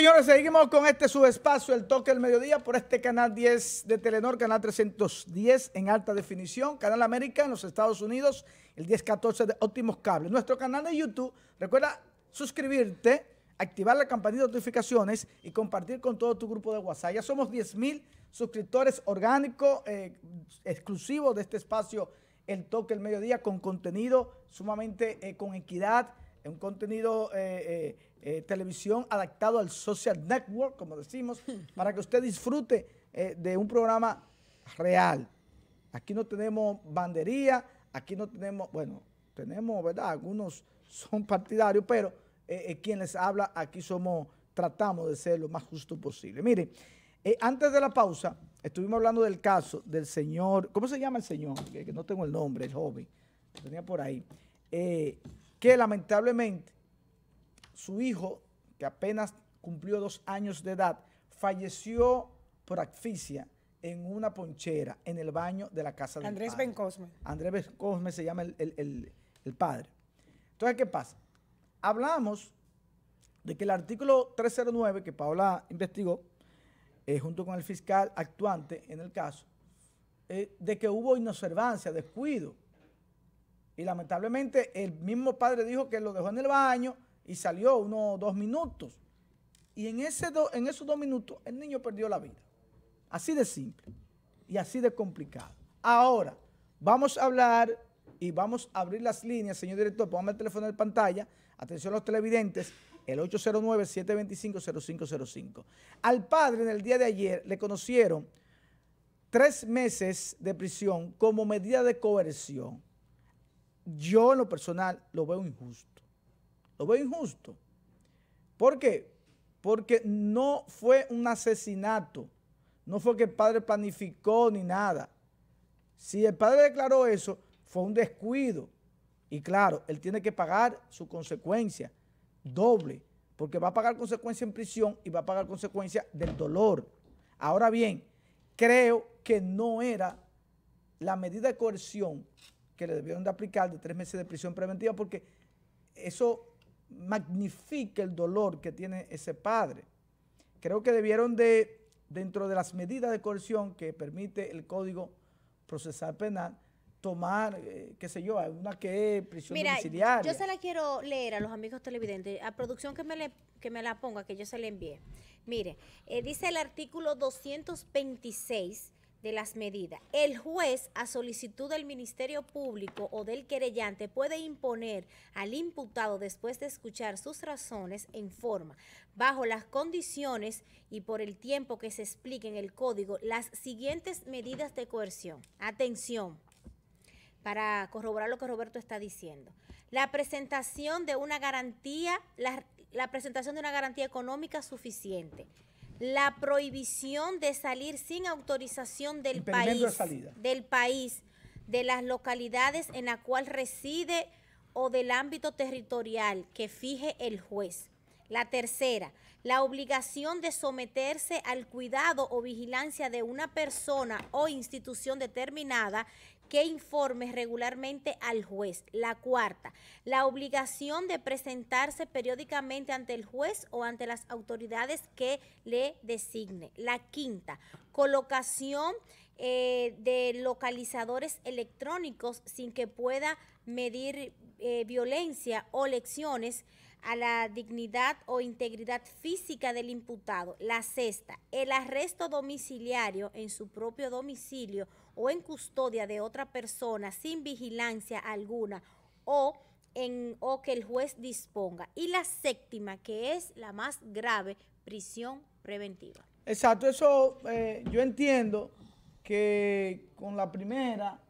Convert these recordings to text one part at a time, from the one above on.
señores, seguimos con este subespacio, el toque del mediodía, por este canal 10 de Telenor, canal 310 en alta definición, Canal América en los Estados Unidos, el 1014 de Óptimos Cables. Nuestro canal de YouTube, recuerda suscribirte, activar la campanita de notificaciones y compartir con todo tu grupo de WhatsApp. Ya somos 10 mil suscriptores orgánicos, eh, exclusivos de este espacio, el toque del mediodía, con contenido sumamente eh, con equidad un contenido eh, eh, eh, televisión adaptado al social network, como decimos, para que usted disfrute de un programa real. Aquí no tenemos bandería, aquí no tenemos, bueno, tenemos, ¿verdad? Algunos son partidarios, pero quien les habla aquí somos, tratamos de ser lo más justo posible. Mire, antes de la pausa, estuvimos hablando del caso del señor, ¿cómo se llama el señor? Que, no tengo el nombre, el joven, tenía por ahí. Eh, que lamentablemente su hijo, que apenas cumplió dos años de edad, falleció por asfixia en una ponchera en el baño de la casa de Andrés Ben Bencosme. Andrés Bencosme se llama el, padre. Entonces, ¿qué pasa? Hablamos de que el artículo 309 que Paola investigó, eh, junto con el fiscal actuante en el caso, eh, de que hubo inobservancia, descuido y lamentablemente el mismo padre dijo que lo dejó en el baño y salió unos dos minutos. Y en, ese en esos dos minutos el niño perdió la vida. Así de simple y así de complicado. Ahora, vamos a hablar y vamos a abrir las líneas, señor director, póngame el teléfono en pantalla, atención a los televidentes, el 809-725-0505. Al padre en el día de ayer le conocieron tres meses de prisión como medida de coerción yo en lo personal lo veo injusto. Lo veo injusto. ¿Por qué? Porque no fue un asesinato. No fue que el padre planificó ni nada. Si el padre declaró eso, fue un descuido. Y claro, él tiene que pagar su consecuencia doble, porque va a pagar consecuencia en prisión y va a pagar consecuencia del dolor. Ahora bien, creo que no era la medida de coerción que le debieron de aplicar de tres meses de prisión preventiva porque eso magnifica el dolor que tiene ese padre. Creo que debieron de, dentro de las medidas de coerción que permite el Código Procesal Penal, tomar, eh, qué sé yo, alguna que es prisión Mira, domiciliaria. yo se la quiero leer a los amigos televidentes, a producción que me, que me la ponga, que yo se la envíe. Mire, eh, dice el artículo 226 de las medidas. El juez, a solicitud del Ministerio Público o del querellante, puede imponer al imputado, después de escuchar sus razones en forma, bajo las condiciones y por el tiempo que se explique en el código, las siguientes medidas de coerción. Atención, para corroborar lo que Roberto está diciendo. La presentación de una garantía, la, presentación de una garantía económica suficiente la prohibición de salir sin autorización del país, de del país, de las localidades en la cual reside o del ámbito territorial que fije el juez. La tercera, la obligación de someterse al cuidado o vigilancia de una persona o institución determinada que informe regularmente al juez. La cuarta, la obligación de presentarse periódicamente ante el juez o ante las autoridades que le designe. La quinta, colocación eh, de localizadores electrónicos sin que pueda medir eh, violencia o lecciones a la dignidad o integridad física del imputado. La sexta, el arresto domiciliario en su propio domicilio o en custodia de otra persona sin vigilancia alguna o en, o que el juez disponga. Y la séptima, que es la más grave, prisión preventiva. Exacto, eso eh, yo entiendo que con la primera,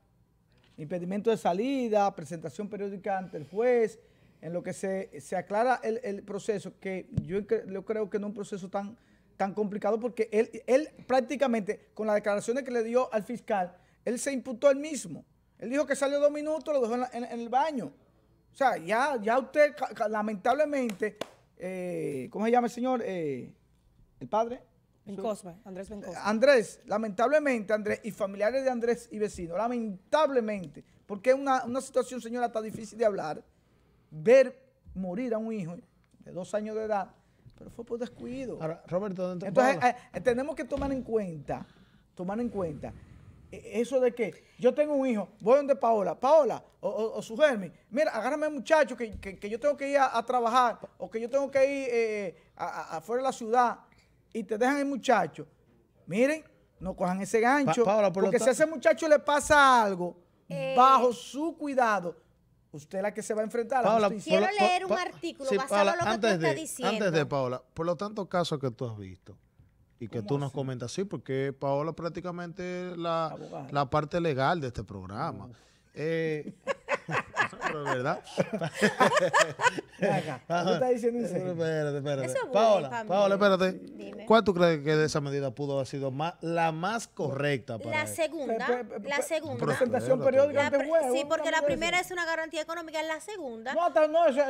impedimento de salida, presentación periódica ante el juez, en lo que se, aclara el, proceso, que yo, yo, creo que no es un proceso tan, tan complicado, porque él, él prácticamente, con las declaraciones que le dio al fiscal, él se imputó él mismo. Él dijo que salió dos minutos, lo dejó en, el baño. O sea, ya, ya usted, lamentablemente, eh, ¿cómo se llama el señor? Eh, ¿El padre? Cosme, Andrés eh, Cosme. Andrés, lamentablemente, Andrés, y familiares de Andrés y vecinos, lamentablemente, porque es una, una situación, señora, tan difícil de hablar, ver morir a un hijo de dos años de edad, pero fue por descuido. Roberto, entonces, eh, eh, tenemos que tomar en cuenta, tomar en cuenta eh, eso de que yo tengo un hijo, voy donde Paola, Paola o, su germi, mira, agárrame muchacho que, que, que, yo tengo que ir a, trabajar o que yo tengo que ir afuera de la ciudad y te dejan el muchacho. Miren, no cojan ese gancho, porque si a ese muchacho le pasa algo, bajo su cuidado, Usted es la que se va a enfrentar a la justicia. Quiero leer un artículo basado en lo que antes tú de, diciendo. Antes de Paola, por los tantos casos que tú has visto y que tú nos comentas, sí, porque Paola prácticamente la, la, parte legal de este programa. Eh, es verdad. diciendo Espérate, espérate. Paola, Paola, espérate. Dime. ¿Cuál tú crees que de esa medida pudo haber sido más, la más correcta para La segunda, la segunda. presentación periódica sí, porque la primera es una garantía económica, la segunda. No, están no, es una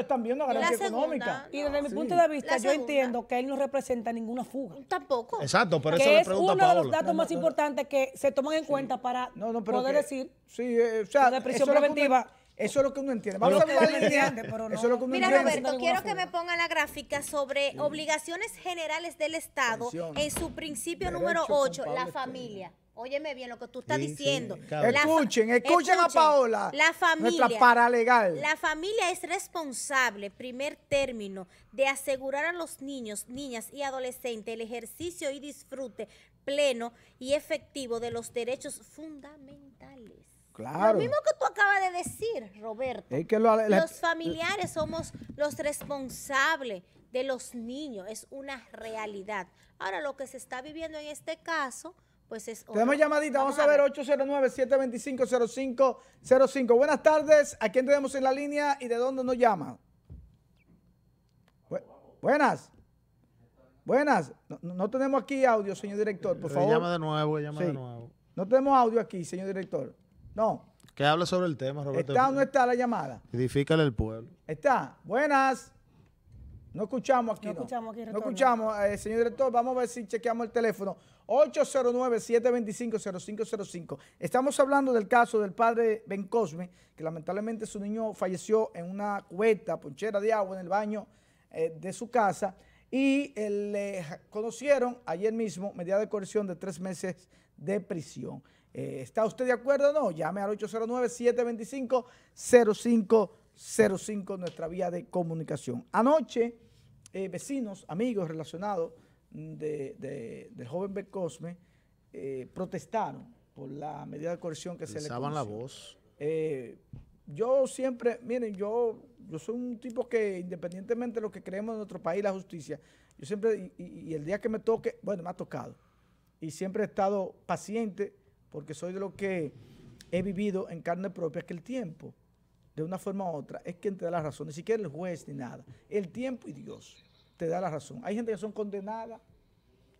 garantía económica. Y desde mi ah, punto de vista, yo entiendo que él no representa ninguna fuga. Tampoco. Exacto, pero eso que es uno de los datos más importantes que se toman en cuenta para poder decir Sí, eh, o sea, prisión preventiva eso es lo que uno entiende. Vamos a hablar entiende, pero no. Mira, Roberto, quiero que me pongan la gráfica sobre obligaciones generales del Estado en su principio número 8, la familia. Óyeme bien lo que tú estás diciendo. escuchen, escuchen, a Paola. La familia. paralegal. La familia es responsable, primer término, de asegurar a los niños, niñas y adolescentes el ejercicio y disfrute pleno y efectivo de los derechos fundamentales. Lo mismo que tú acabas de decir, Roberto. los familiares somos los responsables de los niños, es una realidad. Ahora, lo que se está viviendo en este caso, pues es... Tenemos llamadita, vamos, a ver, 809-725-0505. Buenas tardes, ¿a quién tenemos en la línea y de dónde nos llama? buenas. Buenas. No, tenemos aquí audio, señor director, por eh, favor. llama de nuevo, llama de nuevo. No tenemos audio aquí, señor director. No. Que habla sobre el tema, Roberto. ¿Está o no está la llamada? Edifícale el pueblo. Está. Buenas. No escuchamos aquí. No, escuchamos aquí. No escuchamos, eh, señor director. Vamos a ver si chequeamos el teléfono. 809-725-0505. Estamos hablando del caso del padre Ben Cosme, que lamentablemente su niño falleció en una cueta, ponchera de agua en el baño eh, de su casa. Y eh, le conocieron ayer mismo medida de coerción de tres meses de prisión. Eh, ¿Está usted de acuerdo o no? Llame al 809-725-0505, nuestra vía de comunicación. Anoche, eh, vecinos, amigos relacionados del joven Becosme Cosme, eh, protestaron por la medida de coerción que se le Pensaban la voz. yo siempre, miren, yo, yo soy un tipo que independientemente de lo que creemos en nuestro país, la justicia, yo siempre, y el día que me toque, bueno, me ha tocado, y siempre he estado paciente porque soy de lo que he vivido en carne propia, que el tiempo, de una forma u otra, es quien te da la razón, ni siquiera el juez ni nada. El tiempo y Dios te da la razón. Hay gente que son condenadas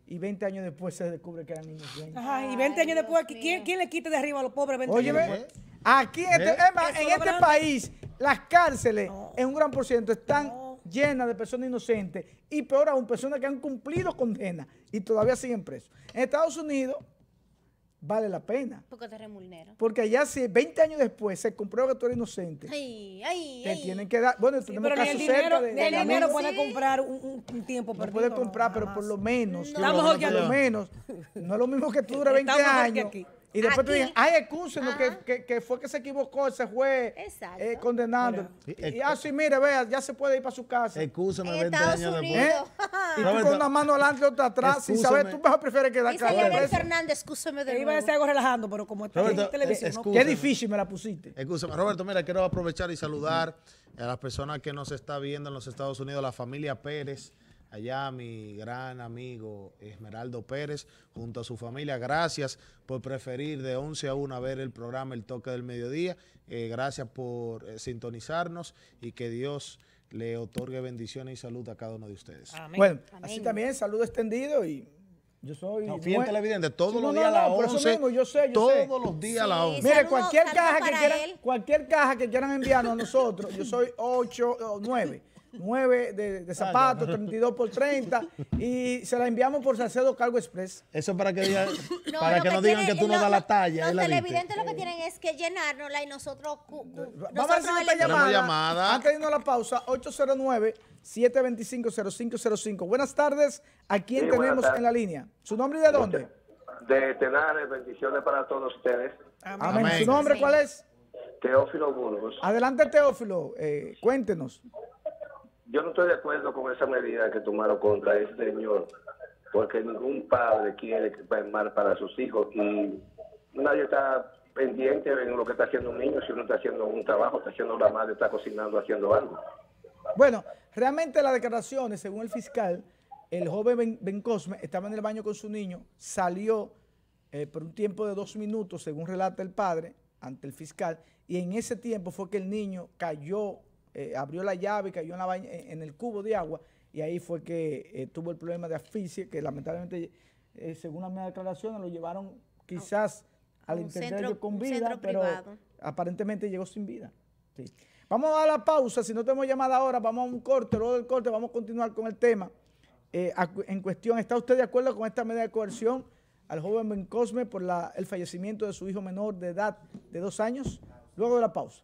y 20 años después se descubre que eran inocentes. Ajá, y 20 años después, ¿quién, le quita de arriba a los pobres 20 años Aquí, en este, ¿Eh? este país, las cárceles en un gran por están llenas de personas inocentes y peor aún, personas que han cumplido condena y todavía siguen presos. En Estados Unidos vale la pena. Porque te Porque allá si 20 años después se comprueba que tú eres inocente, ay, ay, te tienen que dar, bueno, en tenemos caso cerca de... El dinero para puede comprar un, un tiempo perdido. No puede comprar, pero por lo menos, no. por menos, no es lo mismo que tú dura 20 años. Y después tú te dicen, ay, excúsenos, que, que, fue que se equivocó ese juez eh, condenando. Y eh, así, eh, mire, vea, ya se puede ir para su casa. Excúseme, 20 años después. y tú con una mano adelante y otra atrás, sin saber, tú mejor prefieres quedar acá. Señor Fernández, excúseme de nuevo. Iba a decir algo relajando, pero como está en televisión. qué difícil me la pusiste. Excúseme. Roberto, mira, quiero aprovechar y saludar a las personas que nos está viendo en los Estados Unidos, la familia Pérez allá mi gran amigo Esmeraldo Pérez, junto a su familia. Gracias por preferir de 11 a 1 ver el programa El Toque del Mediodía. Eh, gracias por eh, sintonizarnos y que Dios le otorgue bendiciones y salud a cada uno de ustedes. Bueno, así también, saludo extendido y yo soy no, televidente, todos los días a la 11. yo sé, yo todos los días a las 11. Mire, cualquier caja, que quieran, cualquier caja que quieran enviarnos a nosotros, yo soy 8 o 9. 9 de, ah, zapatos, 32 por 30, y se la enviamos por Salcedo Cargo Express. Eso para que, para que, digan que tú no, das la talla. Los televidentes lo que tienen es que llenárnosla y nosotros... Vamos a hacer esta llamada, Antes la pausa, 809-725-0505. Buenas tardes. ¿A quién tenemos en la línea? ¿Su nombre y de dónde? De Tenares. Bendiciones para todos ustedes. Amén. ¿Su nombre cuál es? Teófilo Burgos. Adelante, Teófilo. Eh, cuéntenos yo no estoy de acuerdo con esa medida que tomaron contra ese señor, porque ningún padre quiere que vaya mal para sus hijos y nadie está pendiente en lo que está haciendo un niño, si uno está haciendo un trabajo, está haciendo la madre, está cocinando, haciendo algo. Bueno, realmente las declaraciones, según el fiscal, el joven ben, Cosme estaba en el baño con su niño, salió eh, por un tiempo de dos minutos, según relata el padre, ante el fiscal, y en ese tiempo fue que el niño cayó eh, abrió la llave, y cayó en, en, el cubo de agua y ahí fue que eh, tuvo el problema de asfixia, que lamentablemente, eh, según las mismas declaraciones, lo llevaron quizás al interior con vida, pero aparentemente llegó sin vida. Vamos a la pausa, si no tenemos llamada ahora, vamos a un corte, luego del corte vamos a continuar con el tema. en cuestión, ¿está usted de acuerdo con esta medida de coerción al joven Ben Cosme por el fallecimiento de su hijo menor de edad de dos años? Luego de la pausa.